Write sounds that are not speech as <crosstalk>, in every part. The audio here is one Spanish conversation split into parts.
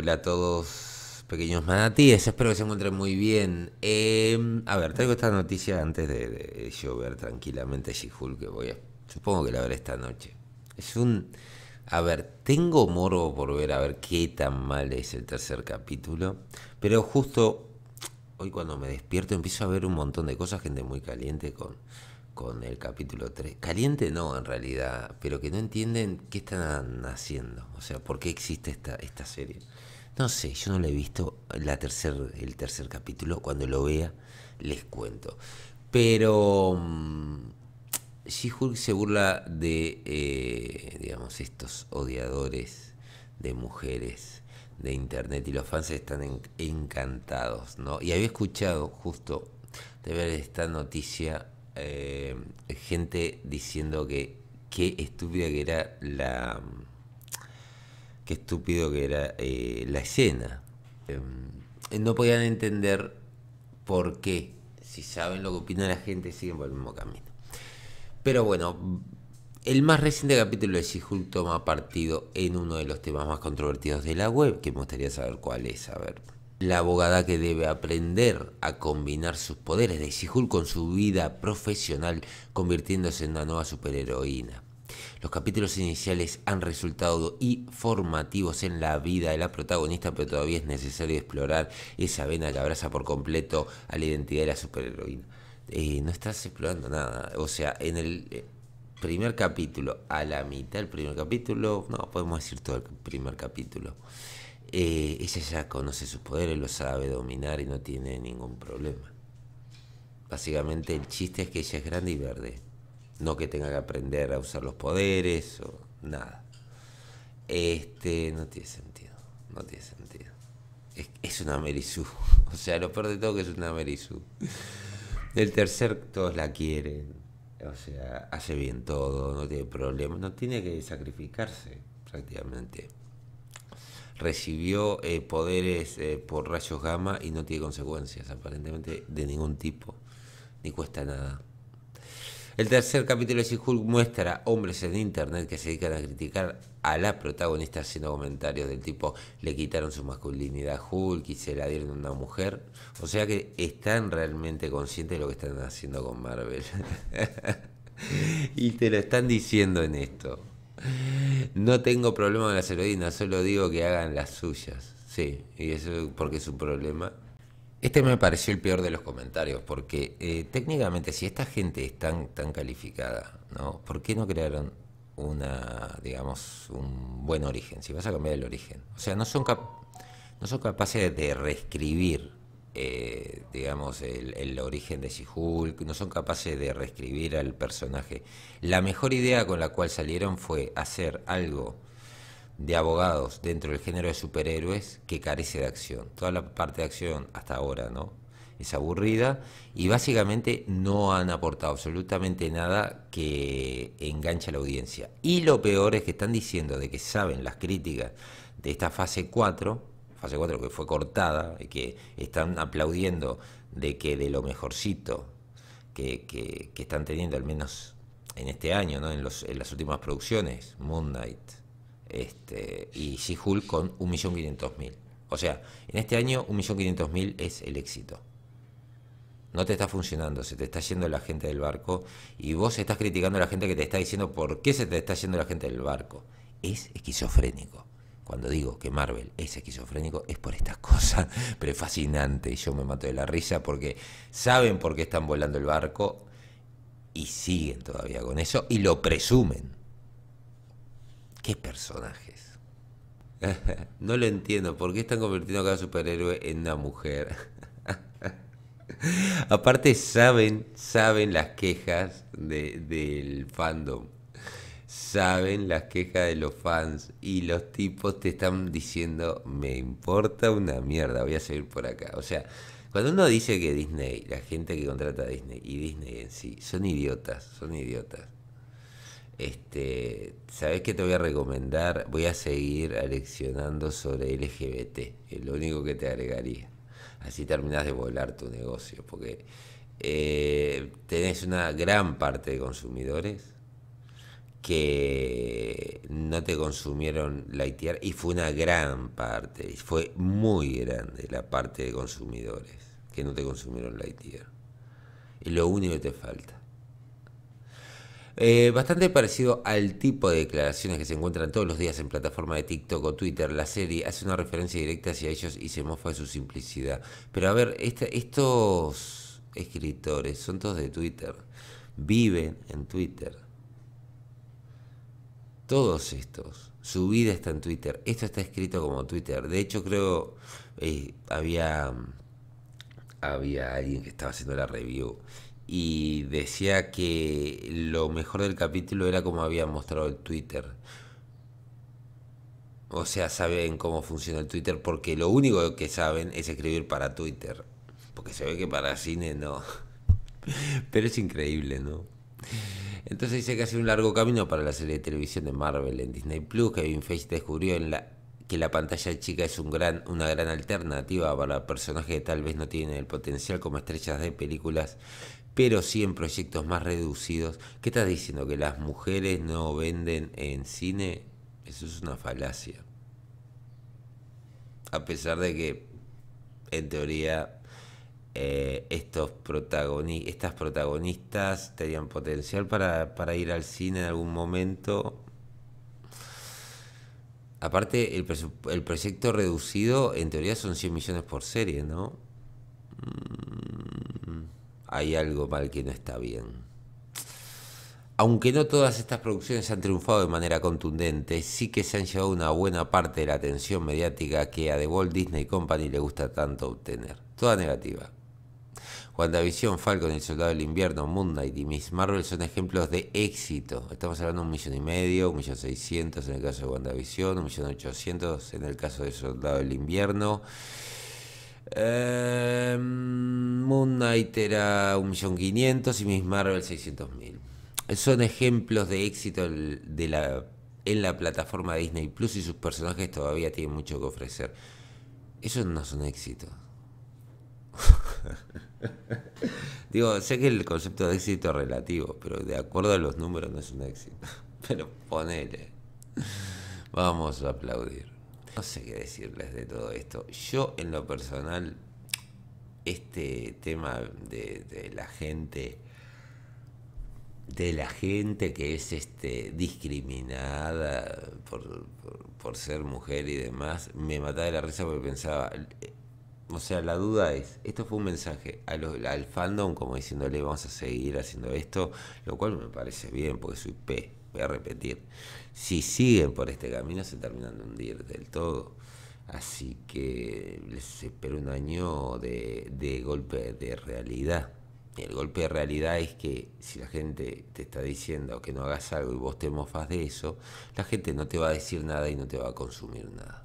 Hola a todos, pequeños manatíes, espero que se encuentren muy bien. Em, a ver, traigo esta noticia antes de, de yo ver tranquilamente She-Hulk, que voy a, supongo que la veré esta noche. Es un... A ver, tengo morbo por ver a ver qué tan mal es el tercer capítulo, pero justo hoy cuando me despierto empiezo a ver un montón de cosas, gente muy caliente con con el capítulo 3. Caliente no, en realidad, pero que no entienden qué están haciendo. O sea, por qué existe esta, esta serie. No sé, yo no la he visto la tercer, el tercer capítulo. Cuando lo vea, les cuento. Pero. Mm, She-Hulk se burla de, eh, digamos, estos odiadores de mujeres de internet y los fans están encantados, ¿no? Y había escuchado justo de ver esta noticia eh, gente diciendo que qué estúpida que era la. qué estúpido que era eh, la escena. Em, eh, no podían entender por qué. Si saben lo que opina la gente, siguen por el mismo camino. Pero bueno, el más reciente capítulo de She-Hulk toma partido en uno de los temas más controvertidos de la web, que me gustaría saber cuál es. A ver. La abogada que debe aprender a combinar sus poderes de Sihul con su vida profesional, convirtiéndose en una nueva superheroína. Los capítulos iniciales han resultado informativos en la vida de la protagonista, pero todavía es necesario explorar esa vena que abraza por completo a la identidad de la superheroína. Eh, no estás explorando nada. O sea, en el eh, primer capítulo, a la mitad del primer capítulo, no, podemos decir todo el primer capítulo. Eh, ella ya conoce sus poderes, lo sabe dominar y no tiene ningún problema. Básicamente el chiste es que ella es grande y verde. No que tenga que aprender a usar los poderes o nada. Este no tiene sentido. No tiene sentido. Es, una Merisu. <laughs> O sea, lo peor de todo que es una Merisu. El tercer todos la quieren. O sea, hace bien todo, no tiene problema. No tiene que sacrificarse prácticamente recibió eh, poderes eh, por rayos gamma y no tiene consecuencias, aparentemente de ningún tipo, ni cuesta nada. El tercer capítulo de si hulk muestra hombres en internet que se dedican a criticar a la protagonista haciendo comentarios del tipo le quitaron su masculinidad a Hulk y se la dieron a una mujer. O sea que están realmente conscientes de lo que están haciendo con Marvel. <laughs> y te lo están diciendo en esto. No tengo problema con las heroínas, solo digo que hagan las suyas. Sí, y eso porque es un problema. Este me pareció el peor de los comentarios, porque eh, técnicamente si esta gente es tan, tan calificada, ¿no? ¿por qué no crearon una, digamos, un buen origen? Si vas a cambiar el origen. O sea, no son, no son capaces de reescribir eh, digamos, el, origen de She-Hulk, no son capaces de reescribir al personaje. La mejor idea con la cual salieron fue hacer algo de abogados dentro del género de superhéroes que carece de acción. Toda la parte de acción hasta ahora, ¿no? Es aburrida y básicamente no han aportado absolutamente nada que enganche a la audiencia. Y lo peor es que están diciendo de que saben las críticas de esta fase 4 fase 4 que fue cortada y que están aplaudiendo de que de lo mejorcito que, están teniendo, al menos en este año, ¿no? en, los, en las últimas producciones, Moon Knight este, y She-Hulk con 1.500.000. O sea, en este año 1.500.000 es el éxito. No te está funcionando, se te está yendo la gente del barco y vos estás criticando a la gente que te está diciendo por qué se te está yendo la gente del barco. Es esquizofrénico cuando digo que Marvel es esquizofrénico es por estas <laughs> cosas, pero es fascinante, yo me mato de la risa porque saben por qué están volando el barco y siguen todavía con eso y lo presumen. ¿Qué personajes? <laughs> no lo entiendo, ¿por qué están convirtiendo a cada superhéroe en una mujer? <laughs> Aparte saben, saben las quejas del fandom saben las quejas de los fans y los tipos te están diciendo, me importa una mierda, voy a seguir por acá. O sea, cuando uno dice que Disney, la gente que contrata Disney y Disney en sí, son idiotas, son idiotas. Este, ¿Sabes qué te voy a recomendar? Voy a seguir aleccionando sobre LGBT, es lo único que te agregaría. Así terminas de volar tu negocio, porque eh, tenés una gran parte de consumidores que no te consumieron lightyear y fue una gran parte, fue muy grande la parte de consumidores que no te consumieron lightyear y lo único que te falta. Eh, bastante parecido al tipo de declaraciones que se encuentran todos los días en plataformas de TikTok o Twitter. La serie hace una referencia directa hacia ellos y se mofa de su simplicidad. Pero a ver, estos escritores son todos de Twitter. Viven en Twitter todos estos. Su vida está en Twitter. Esto está escrito como Twitter. De hecho, creo eh, había había alguien que estaba haciendo la review y decía que lo mejor del capítulo era como había mostrado el Twitter. O sea, saben cómo funciona el Twitter porque lo único que saben es escribir para Twitter. Porque se ve que para cine no. <laughs> Pero es increíble, ¿no? Entonces dice que hace un largo camino para la serie de televisión de Marvel en Disney Plus. Kevin Feige descubrió en la, que la pantalla chica es un gran, una gran alternativa para personajes que tal vez no tienen el potencial como estrellas de películas, pero sí en proyectos más reducidos. ¿Qué estás diciendo? ¿Que las mujeres no venden en cine? Eso es una falacia. A pesar de que, en teoría, eh, estos estas protagonistas tenían potencial para, ir al cine en algún momento. Aparte, el, el proyecto reducido en teoría son 100 millones por serie, ¿no? Mm, hay algo mal que no está bien. Aunque no todas estas producciones han triunfado de manera contundente, sí que se han llevado una buena parte de la atención mediática que a The Walt Disney Company le gusta tanto obtener. Toda negativa. WandaVision, Falcon, El Soldado del Invierno, Moon Knight y Miss Marvel son ejemplos de éxito. Estamos hablando de un millón y medio, un millón seiscientos en el caso de WandaVision, un millón ochocientos en el caso de Soldado del Invierno. Em, Moon Knight era un millón quinientos y Miss Marvel mil. Son ejemplos de éxito de la, en la plataforma Disney Plus y sus personajes todavía tienen mucho que ofrecer. Esos no son éxitos <laughs> Digo, sé que el concepto de éxito es relativo, pero de acuerdo a los números no es un éxito. <laughs> Pero ponele. Vamos a aplaudir. No sé qué decirles de todo esto. Yo en lo personal, este tema de, la gente, de la gente que es este, discriminada por, por ser mujer y demás, me mataba de la risa porque pensaba, o sea, la duda es, esto fue un mensaje a al fandom como diciéndole vamos a seguir haciendo esto, lo cual me parece bien porque soy P, voy a repetir, si siguen por este camino se terminan de hundir del todo. Así que les espero un año de, de golpe de realidad. El golpe de realidad es que si la gente te está diciendo que no hagas algo y vos te mofas de eso, la gente no te va a decir nada y no te va a consumir nada.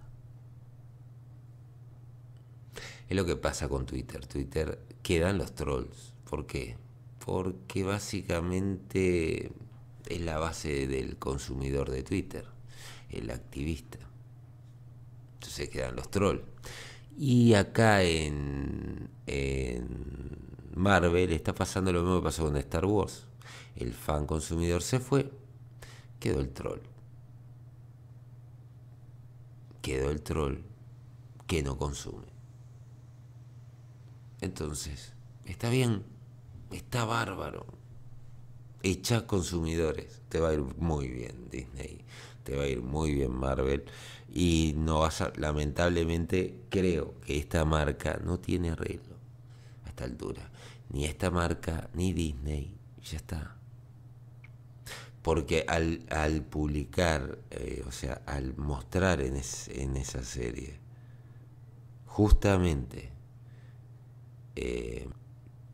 Es lo que pasa con Twitter. Twitter quedan los trolls. ¿Por qué? Porque básicamente es la base del consumidor de Twitter, el activista. Entonces quedan los trolls. Y acá en, en Marvel está pasando lo mismo que pasó con Star Wars. El fan consumidor se fue, quedó el troll. Quedó el troll que no consume. Entonces, está bien, está bárbaro. Echa consumidores, te va a ir muy bien Disney, te va a ir muy bien Marvel y no vas a, lamentablemente creo que esta marca no tiene arreglo a esta altura, ni esta marca ni Disney, ya está. Porque al, publicar, eh, o sea, al mostrar en esa serie, justamente eh,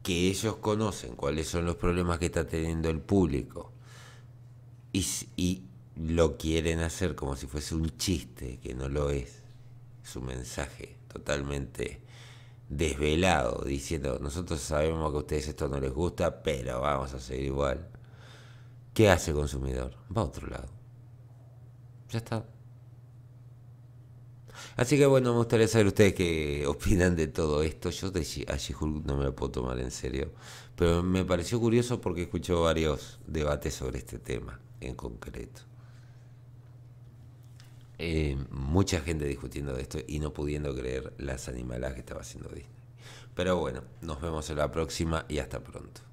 que ellos conocen cuáles son los problemas que está teniendo el público y, y lo quieren hacer como si fuese un chiste, que no lo es, su mensaje totalmente desvelado, diciendo, nosotros sabemos que a ustedes esto no les gusta, pero vamos a seguir igual. ¿Qué hace el consumidor? Va a otro lado. Ya está. Así que bueno, me gustaría saber ustedes qué opinan de todo esto. Yo de hulk no me lo puedo tomar en serio, pero me pareció curioso porque escuché varios debates sobre este tema en concreto. Eh, mucha gente discutiendo de esto y no pudiendo creer las animaladas que estaba haciendo Disney. Pero bueno, nos vemos en la próxima y hasta pronto.